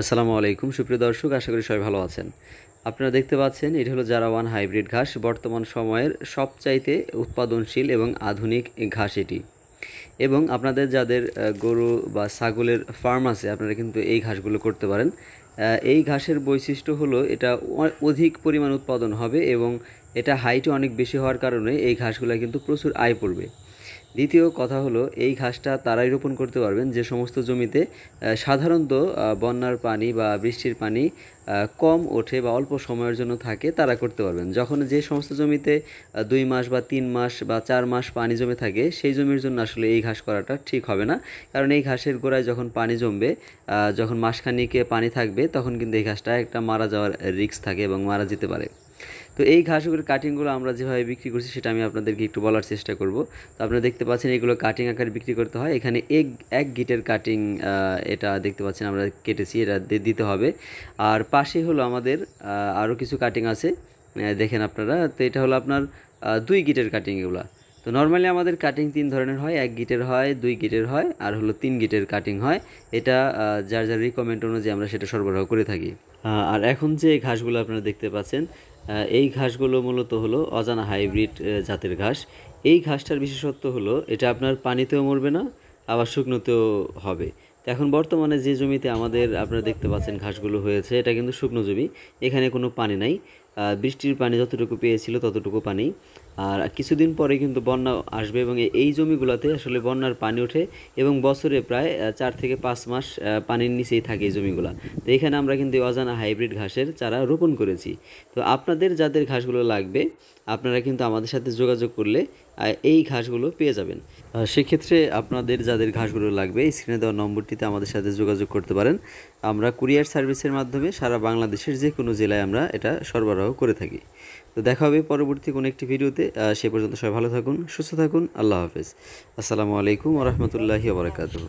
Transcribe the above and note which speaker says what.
Speaker 1: আসসালামু আলাইকুম সুপ্রিয় দর্শক আশা করি সবাই ভালো আছেন আপনারা দেখতে পাচ্ছেন এটি হলো ওয়ান হাইব্রিড ঘাস বর্তমান সময়ের সবচাইতে উৎপাদনশীল এবং আধুনিক ঘাস এটি এবং আপনাদের যাদের গরু বা ছাগলের ফার্ম আছে আপনারা কিন্তু এই ঘাসগুলো করতে পারেন এই ঘাসের বৈশিষ্ট্য হলো এটা অধিক পরিমাণ উৎপাদন হবে এবং এটা হাইটে অনেক বেশি হওয়ার কারণে এই ঘাসগুলো কিন্তু প্রচুর আয় পড়বে দ্বিতীয় কথা হলো এই ঘাসটা তারাই রোপণ করতে পারবেন যে সমস্ত জমিতে সাধারণত বন্যার পানি বা বৃষ্টির পানি কম ওঠে বা অল্প সময়ের জন্য থাকে তারা করতে পারবেন যখন যে সমস্ত জমিতে দুই মাস বা তিন মাস বা চার মাস পানি জমে থাকে সেই জমির জন্য আসলে এই ঘাস করাটা ঠিক হবে না কারণ এই ঘাসের গোড়ায় যখন পানি জমবে যখন মাসখানিকে পানি থাকবে তখন কিন্তু এই ঘাসটা একটা মারা যাওয়ার রিক্স থাকে এবং মারা যেতে পারে তো এই ঘাসগুলোর কাটিংগুলো আমরা যেভাবে বিক্রি করছি সেটা আমি আপনাদেরকে একটু বলার চেষ্টা করব তো আপনারা দেখতে পাচ্ছেন এগুলো কাটিং আকারে বিক্রি করতে হয় এখানে এক এক গিটের কাটিং এটা দেখতে পাচ্ছেন আমরা কেটেছি এটা দিতে হবে আর পাশে হলো আমাদের আরও কিছু কাটিং আছে দেখেন আপনারা তো এটা হলো আপনার দুই গিটের কাটিং এগুলো তো নর্মালি আমাদের কাটিং তিন ধরনের হয় এক গিটের হয় দুই গিটের হয় আর হলো তিন গিটের কাটিং হয় এটা যার যার রিকমেন্ড অনুযায়ী আমরা সেটা সরবরাহ করে থাকি আর এখন যে ঘাসগুলো আপনারা দেখতে পাচ্ছেন এই ঘাসগুলো মূলত হলো অজানা হাইব্রিড জাতের ঘাস এই ঘাসটার বিশেষত্ব হলো এটা আপনার পানিতেও মরবে না আবার শুকনোতেও হবে এখন বর্তমানে যে জমিতে আমাদের আপনারা দেখতে পাচ্ছেন ঘাসগুলো হয়েছে এটা কিন্তু শুকনো জমি এখানে কোনো পানি নাই বৃষ্টির পানি যতটুকু পেয়েছিল ততটুকু পানি আর কিছুদিন পরে কিন্তু বন্যা আসবে এবং এই জমিগুলোতে আসলে বন্যার পানি ওঠে এবং বছরে প্রায় চার থেকে পাঁচ মাস পানির নিচেই থাকে এই জমিগুলো তো এখানে আমরা কিন্তু অজানা হাইব্রিড ঘাসের চারা রোপণ করেছি তো আপনাদের যাদের ঘাসগুলো লাগবে আপনারা কিন্তু আমাদের সাথে যোগাযোগ করলে এই ঘাসগুলো পেয়ে যাবেন সেক্ষেত্রে আপনাদের যাদের ঘাসগুলো লাগবে স্ক্রিনে দেওয়া নম্বরটিতে আমাদের সাথে যোগাযোগ করতে পারেন আমরা কুরিয়ার সার্ভিসের মাধ্যমে সারা বাংলাদেশের যে কোনো জেলায় আমরা এটা সরবরাহ করে থাকি তো দেখা হবে পরবর্তী কোনো একটি ভিডিওতে সে পর্যন্ত সবাই ভালো থাকুন সুস্থ থাকুন আল্লাহ হাফেজ আসসালামু আলাইকুম রহমতুল্লাহি বারকাতুহ